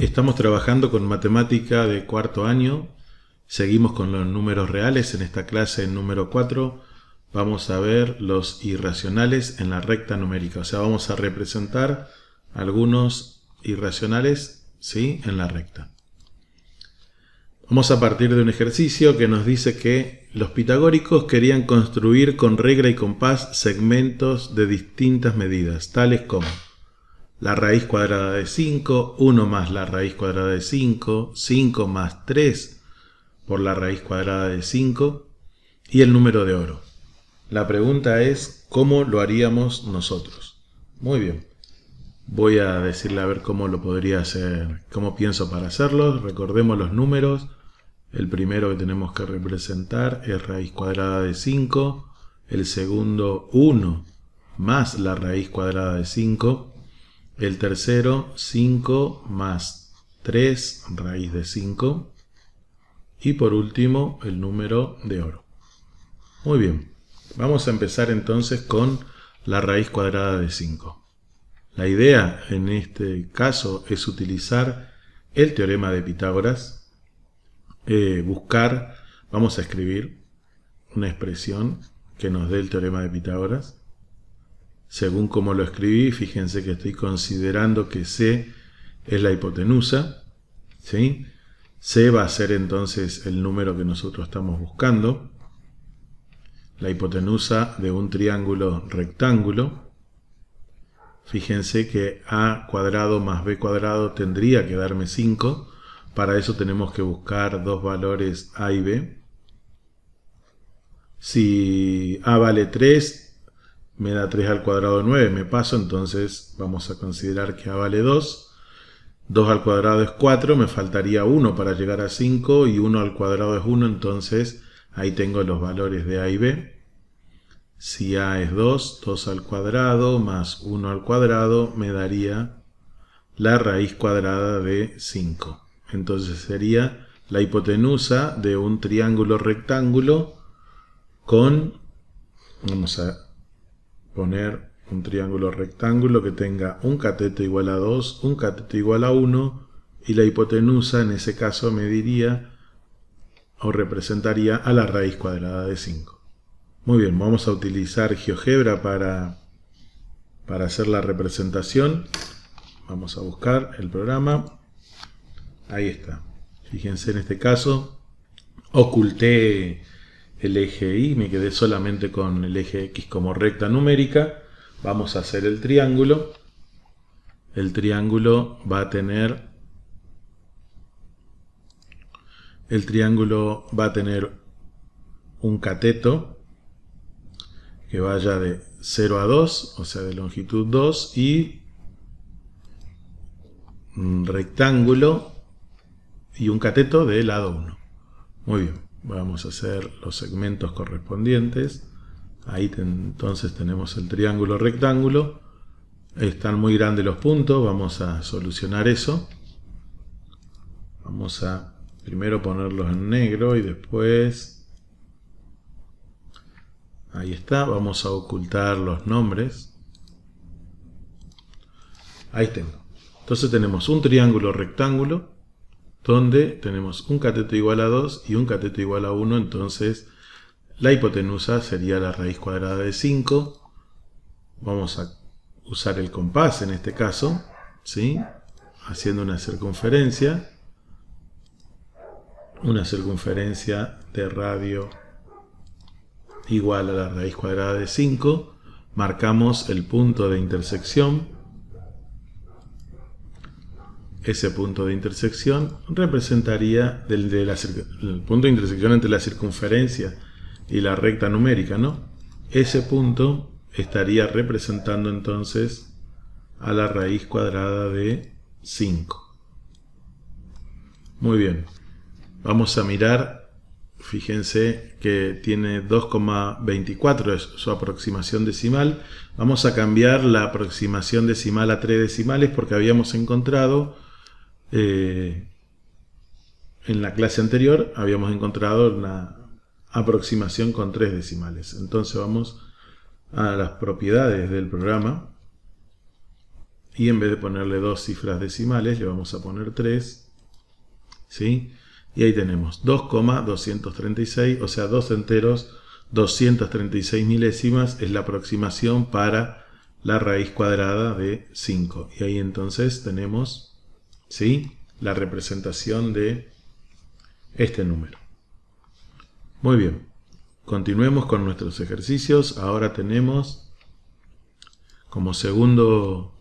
Estamos trabajando con matemática de cuarto año. Seguimos con los números reales en esta clase número 4. Vamos a ver los irracionales en la recta numérica. O sea, vamos a representar algunos irracionales ¿sí? en la recta. Vamos a partir de un ejercicio que nos dice que los pitagóricos querían construir con regla y compás segmentos de distintas medidas, tales como la raíz cuadrada de 5, 1 más la raíz cuadrada de 5, 5 más 3 por la raíz cuadrada de 5 y el número de oro. La pregunta es cómo lo haríamos nosotros. Muy bien. Voy a decirle a ver cómo lo podría hacer, cómo pienso para hacerlo. Recordemos los números. El primero que tenemos que representar es raíz cuadrada de 5. El segundo 1 más la raíz cuadrada de 5 el tercero, 5 más 3 raíz de 5. Y por último, el número de oro. Muy bien, vamos a empezar entonces con la raíz cuadrada de 5. La idea en este caso es utilizar el teorema de Pitágoras, eh, buscar, vamos a escribir una expresión que nos dé el teorema de Pitágoras, según como lo escribí, fíjense que estoy considerando que C es la hipotenusa, ¿sí? C va a ser entonces el número que nosotros estamos buscando, la hipotenusa de un triángulo rectángulo. Fíjense que A cuadrado más B cuadrado tendría que darme 5, para eso tenemos que buscar dos valores A y B. Si A vale 3, me da 3 al cuadrado 9, me paso, entonces vamos a considerar que A vale 2. 2 al cuadrado es 4, me faltaría 1 para llegar a 5 y 1 al cuadrado es 1, entonces ahí tengo los valores de A y B. Si A es 2, 2 al cuadrado más 1 al cuadrado me daría la raíz cuadrada de 5. Entonces sería la hipotenusa de un triángulo rectángulo con, vamos a poner un triángulo rectángulo que tenga un cateto igual a 2, un cateto igual a 1 y la hipotenusa en ese caso mediría o representaría a la raíz cuadrada de 5. Muy bien, vamos a utilizar GeoGebra para, para hacer la representación. Vamos a buscar el programa. Ahí está. Fíjense en este caso, oculté el eje Y, me quedé solamente con el eje X como recta numérica. Vamos a hacer el triángulo. El triángulo va a tener... El triángulo va a tener un cateto que vaya de 0 a 2, o sea de longitud 2, y un rectángulo y un cateto de lado 1. Muy bien. Vamos a hacer los segmentos correspondientes. Ahí entonces tenemos el triángulo rectángulo. Están muy grandes los puntos, vamos a solucionar eso. Vamos a primero ponerlos en negro y después... Ahí está, vamos a ocultar los nombres. Ahí tengo. Entonces tenemos un triángulo rectángulo donde tenemos un cateto igual a 2 y un cateto igual a 1, entonces la hipotenusa sería la raíz cuadrada de 5. Vamos a usar el compás en este caso, ¿sí? haciendo una circunferencia, una circunferencia de radio igual a la raíz cuadrada de 5, marcamos el punto de intersección, ese punto de intersección representaría el punto de intersección entre la circunferencia y la recta numérica, ¿no? Ese punto estaría representando entonces a la raíz cuadrada de 5. Muy bien, vamos a mirar, fíjense que tiene 2,24 es su aproximación decimal. Vamos a cambiar la aproximación decimal a 3 decimales porque habíamos encontrado eh, en la clase anterior habíamos encontrado una aproximación con tres decimales. Entonces vamos a las propiedades del programa y en vez de ponerle dos cifras decimales le vamos a poner tres. ¿sí? Y ahí tenemos 2,236, o sea, dos enteros, 236 milésimas es la aproximación para la raíz cuadrada de 5. Y ahí entonces tenemos ¿sí? la representación de este número. Muy bien, continuemos con nuestros ejercicios. Ahora tenemos como segundo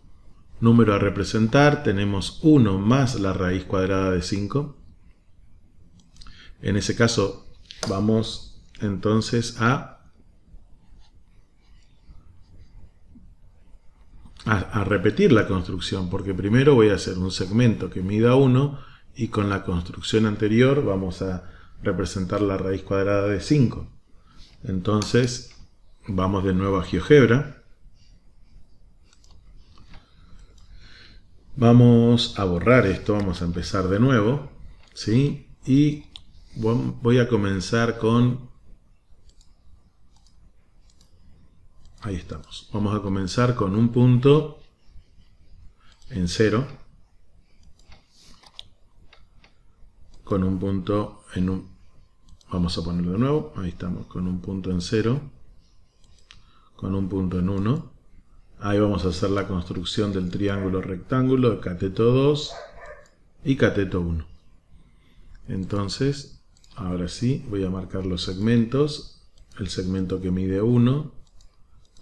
número a representar, tenemos 1 más la raíz cuadrada de 5. En ese caso vamos entonces a a, repetir la construcción, porque primero voy a hacer un segmento que mida 1 y con la construcción anterior vamos a representar la raíz cuadrada de 5. Entonces, vamos de nuevo a GeoGebra. Vamos a borrar esto, vamos a empezar de nuevo. ¿sí? Y voy a comenzar con Ahí estamos. Vamos a comenzar con un punto en cero. Con un punto en un... Vamos a ponerlo de nuevo. Ahí estamos. Con un punto en cero. Con un punto en uno. Ahí vamos a hacer la construcción del triángulo rectángulo de cateto 2 y cateto 1. Entonces, ahora sí, voy a marcar los segmentos. El segmento que mide 1,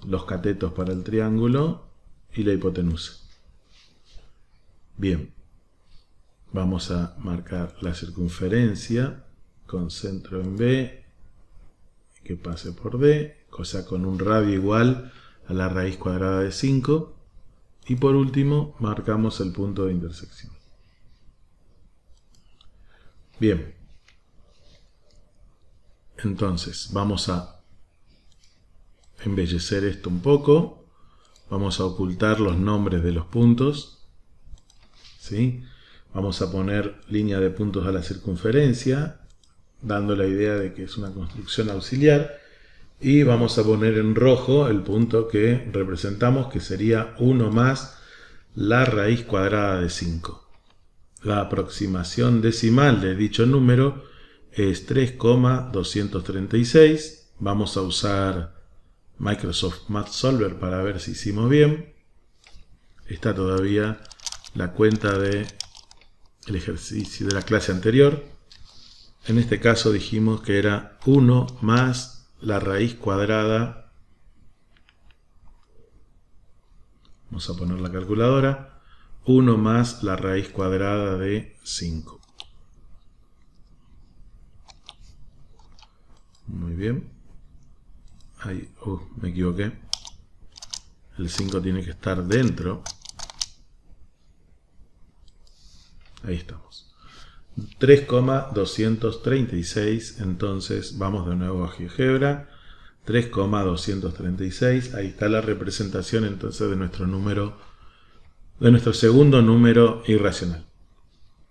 los catetos para el triángulo y la hipotenusa. Bien, vamos a marcar la circunferencia con centro en B, que pase por D, cosa con un radio igual a la raíz cuadrada de 5. Y por último, marcamos el punto de intersección. Bien. Entonces, vamos a embellecer esto un poco. Vamos a ocultar los nombres de los puntos. ¿sí? Vamos a poner línea de puntos a la circunferencia, dando la idea de que es una construcción auxiliar. Y vamos a poner en rojo el punto que representamos, que sería 1 más la raíz cuadrada de 5. La aproximación decimal de dicho número es 3,236. Vamos a usar Microsoft Math Solver para ver si hicimos bien. Está todavía la cuenta de el ejercicio de la clase anterior. En este caso dijimos que era 1 más la raíz cuadrada. Vamos a poner la calculadora. 1 más la raíz cuadrada de 5. Muy bien. Oh, me equivoqué. El 5 tiene que estar dentro. Ahí estamos. 3,236. Entonces vamos de nuevo a GeoGebra. 3,236. Ahí está la representación entonces de nuestro número, de nuestro segundo número irracional.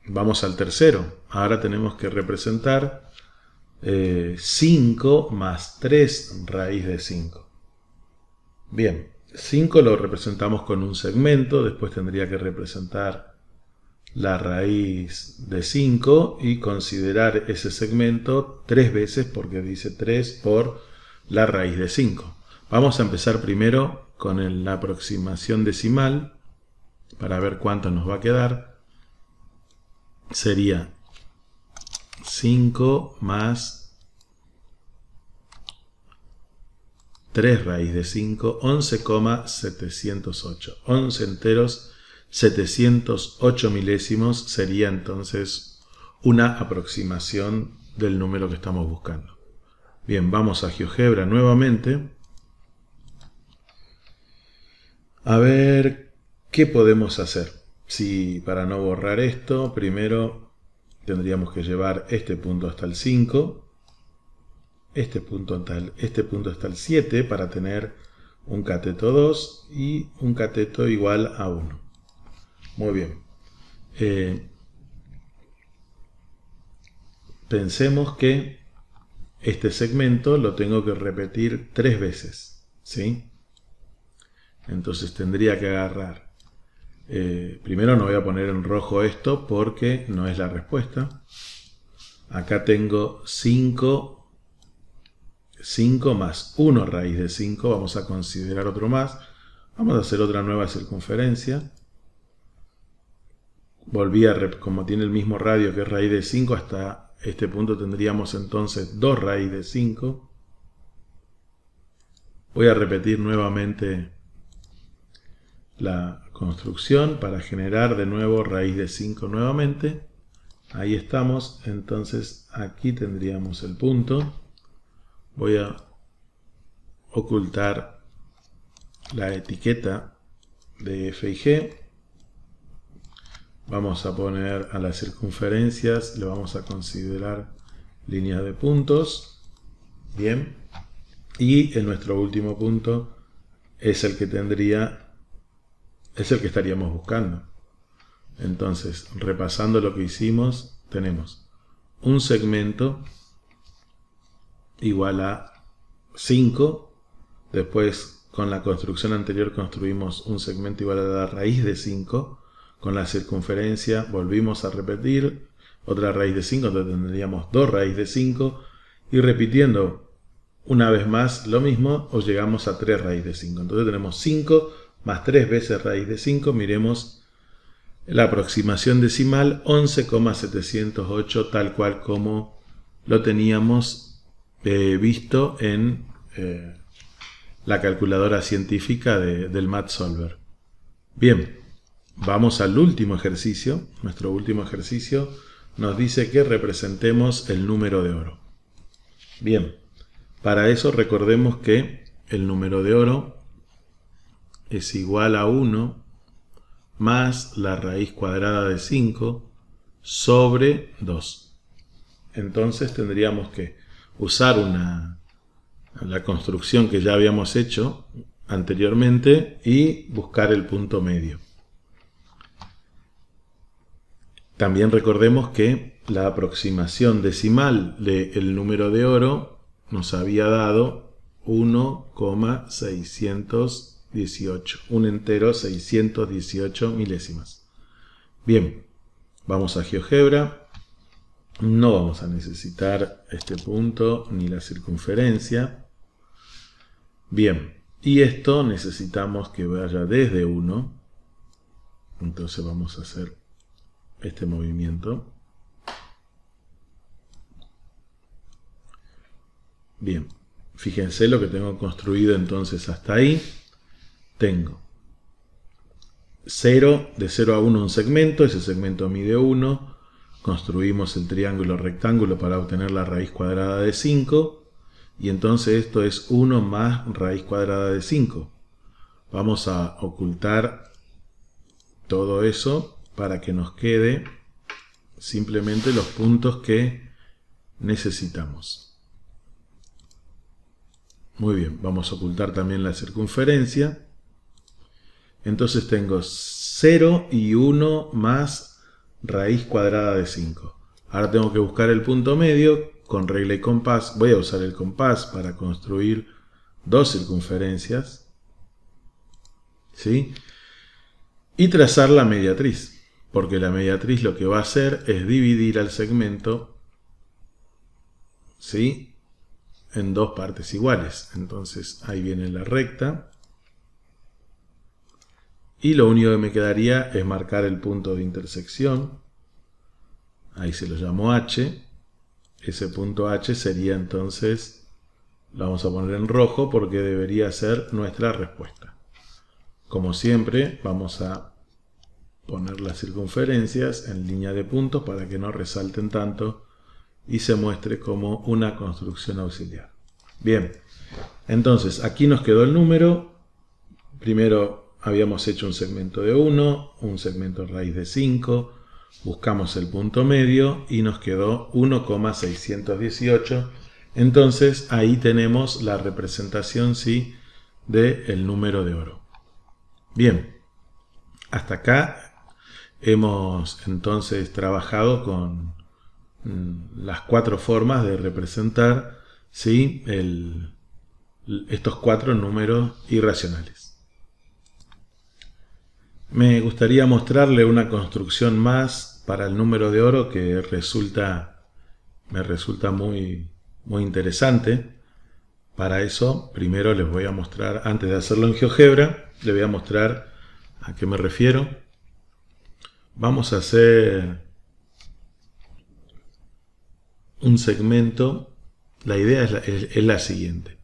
Vamos al tercero. Ahora tenemos que representar 5 eh, más 3 raíz de 5. Bien, 5 lo representamos con un segmento, después tendría que representar la raíz de 5 y considerar ese segmento 3 veces porque dice 3 por la raíz de 5. Vamos a empezar primero con la aproximación decimal para ver cuánto nos va a quedar. Sería 5 más 3 raíz de 5, 11,708. 11 enteros, 708 milésimos sería entonces una aproximación del número que estamos buscando. Bien, vamos a GeoGebra nuevamente. A ver qué podemos hacer. Si para no borrar esto, primero tendríamos que llevar este punto hasta el 5, este punto hasta el, este punto hasta el 7 para tener un cateto 2 y un cateto igual a 1. Muy bien. Eh, pensemos que este segmento lo tengo que repetir tres veces, ¿sí? Entonces tendría que agarrar eh, primero no voy a poner en rojo esto porque no es la respuesta. Acá tengo 5, 5 más 1 raíz de 5. Vamos a considerar otro más. Vamos a hacer otra nueva circunferencia. Volví a, como tiene el mismo radio que es raíz de 5, hasta este punto tendríamos entonces 2 raíz de 5. Voy a repetir nuevamente la construcción para generar de nuevo raíz de 5 nuevamente. Ahí estamos, entonces aquí tendríamos el punto. Voy a ocultar la etiqueta de F y G. Vamos a poner a las circunferencias, le vamos a considerar Línea de puntos. Bien. Y en nuestro último punto es el que tendría es el que estaríamos buscando. Entonces, repasando lo que hicimos, tenemos un segmento igual a 5, después con la construcción anterior construimos un segmento igual a la raíz de 5, con la circunferencia volvimos a repetir otra raíz de 5, entonces tendríamos 2 raíz de 5, y repitiendo una vez más lo mismo, os llegamos a 3 raíz de 5. Entonces tenemos 5 más 3 veces raíz de 5, miremos la aproximación decimal 11,708 tal cual como lo teníamos eh, visto en eh, la calculadora científica del Math Solver. Bien, vamos al último ejercicio. Nuestro último ejercicio nos dice que representemos el número de oro. Bien, para eso recordemos que el número de oro es igual a 1 más la raíz cuadrada de 5 sobre 2. Entonces tendríamos que usar una, la construcción que ya habíamos hecho anteriormente y buscar el punto medio. También recordemos que la aproximación decimal del el número de oro nos había dado 1,600 18, un entero 618 milésimas. Bien, vamos a GeoGebra. No vamos a necesitar este punto ni la circunferencia. Bien, y esto necesitamos que vaya desde 1. Entonces vamos a hacer este movimiento. Bien, fíjense lo que tengo construido entonces hasta ahí tengo 0, de 0 a 1 un segmento, ese segmento mide 1, construimos el triángulo rectángulo para obtener la raíz cuadrada de 5, y entonces esto es 1 más raíz cuadrada de 5. Vamos a ocultar todo eso para que nos quede simplemente los puntos que necesitamos. Muy bien, vamos a ocultar también la circunferencia. Entonces tengo 0 y 1 más raíz cuadrada de 5. Ahora tengo que buscar el punto medio con regla y compás. Voy a usar el compás para construir dos circunferencias. ¿Sí? Y trazar la mediatriz. Porque la mediatriz lo que va a hacer es dividir al segmento ¿sí? en dos partes iguales. Entonces ahí viene la recta. Y lo único que me quedaría es marcar el punto de intersección. Ahí se lo llamo H. Ese punto H sería entonces, lo vamos a poner en rojo porque debería ser nuestra respuesta. Como siempre, vamos a poner las circunferencias en línea de puntos para que no resalten tanto y se muestre como una construcción auxiliar. Bien, entonces aquí nos quedó el número. Primero habíamos hecho un segmento de 1, un segmento raíz de 5, buscamos el punto medio y nos quedó 1,618. Entonces ahí tenemos la representación, sí, del el número de oro. Bien, hasta acá hemos entonces trabajado con mm, las cuatro formas de representar ¿sí? estos cuatro números irracionales. Me gustaría mostrarle una construcción más para el número de oro que resulta, me resulta muy, muy interesante. Para eso, primero les voy a mostrar, antes de hacerlo en GeoGebra, les voy a mostrar a qué me refiero. Vamos a hacer un segmento. La idea es es la siguiente.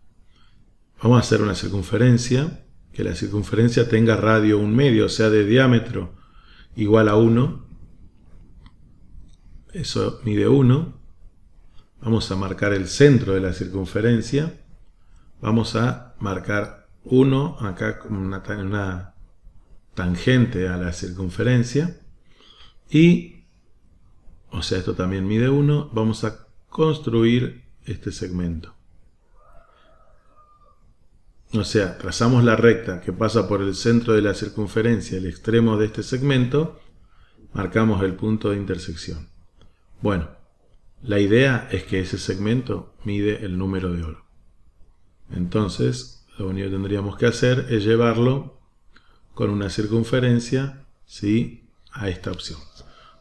Vamos a hacer una circunferencia que la circunferencia tenga radio un medio, o sea, de diámetro igual a 1. Eso mide 1. Vamos a marcar el centro de la circunferencia. Vamos a marcar 1 acá con una, una tangente a la circunferencia. Y, o sea, esto también mide 1. Vamos a construir este segmento o sea, trazamos la recta que pasa por el centro de la circunferencia, el extremo de este segmento, marcamos el punto de intersección. Bueno, la idea es que ese segmento mide el número de oro. Entonces, lo único que tendríamos que hacer es llevarlo con una circunferencia ¿sí? a esta opción.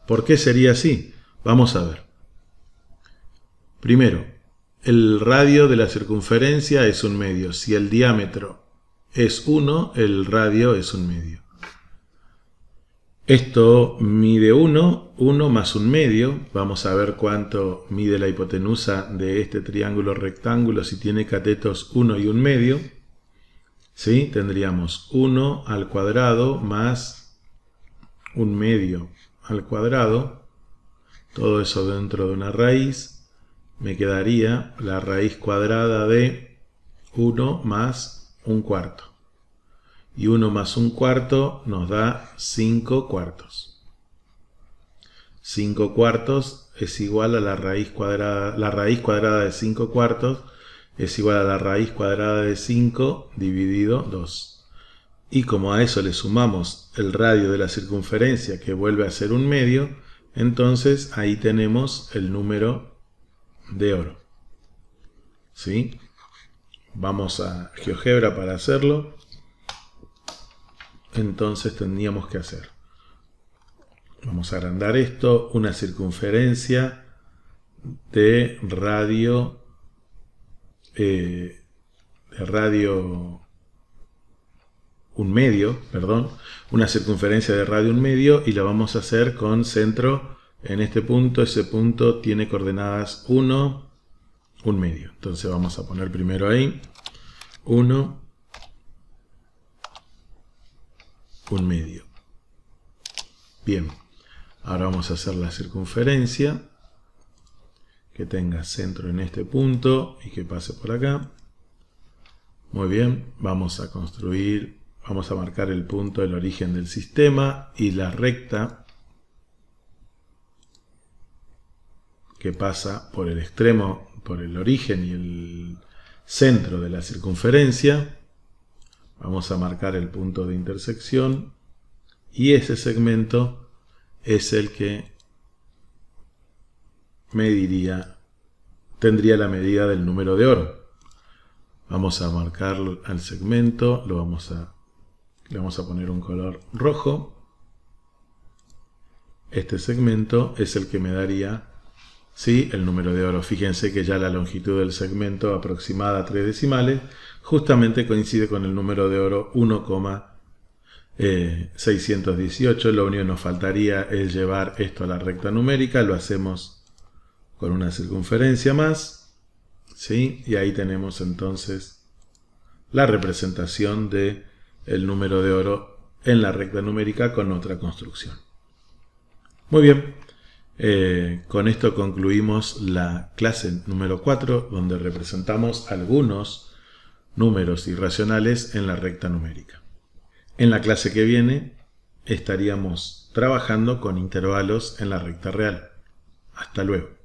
¿Por qué sería así? Vamos a ver. Primero, el radio de la circunferencia es un medio. Si el diámetro es 1, el radio es un medio. Esto mide 1, 1 más un medio. Vamos a ver cuánto mide la hipotenusa de este triángulo rectángulo si tiene catetos 1 y un medio. ¿Sí? Tendríamos 1 al cuadrado más un medio al cuadrado. Todo eso dentro de una raíz me quedaría la raíz cuadrada de 1 más 1 cuarto. Y 1 más 1 cuarto nos da 5 cuartos. 5 cuartos es igual a la raíz cuadrada, la raíz cuadrada de 5 cuartos es igual a la raíz cuadrada de 5 dividido 2. Y como a eso le sumamos el radio de la circunferencia que vuelve a ser un medio, entonces ahí tenemos el número de oro. ¿Sí? Vamos a GeoGebra para hacerlo. Entonces tendríamos que hacer. Vamos a agrandar esto. Una circunferencia de radio... Eh, de radio un medio, perdón, una circunferencia de radio un medio y la vamos a hacer con centro en este punto, ese punto tiene coordenadas 1, 1 medio. Entonces vamos a poner primero ahí 1, 1 medio. Bien, ahora vamos a hacer la circunferencia que tenga centro en este punto y que pase por acá. Muy bien, vamos a construir, vamos a marcar el punto del origen del sistema y la recta que pasa por el extremo, por el origen y el centro de la circunferencia. Vamos a marcar el punto de intersección y ese segmento es el que diría tendría la medida del número de oro. Vamos a marcar al segmento, lo vamos a, le vamos a poner un color rojo. Este segmento es el que me daría el número de oro. Fíjense que ya la longitud del segmento aproximada a tres decimales justamente coincide con el número de oro 1,618. Eh, lo único que nos faltaría es llevar esto a la recta numérica. Lo hacemos con una circunferencia más. ¿sí? Y ahí tenemos entonces la representación de el número de oro en la recta numérica con otra construcción. Muy bien. Eh, con esto concluimos la clase número 4, donde representamos algunos números irracionales en la recta numérica. En la clase que viene estaríamos trabajando con intervalos en la recta real. Hasta luego.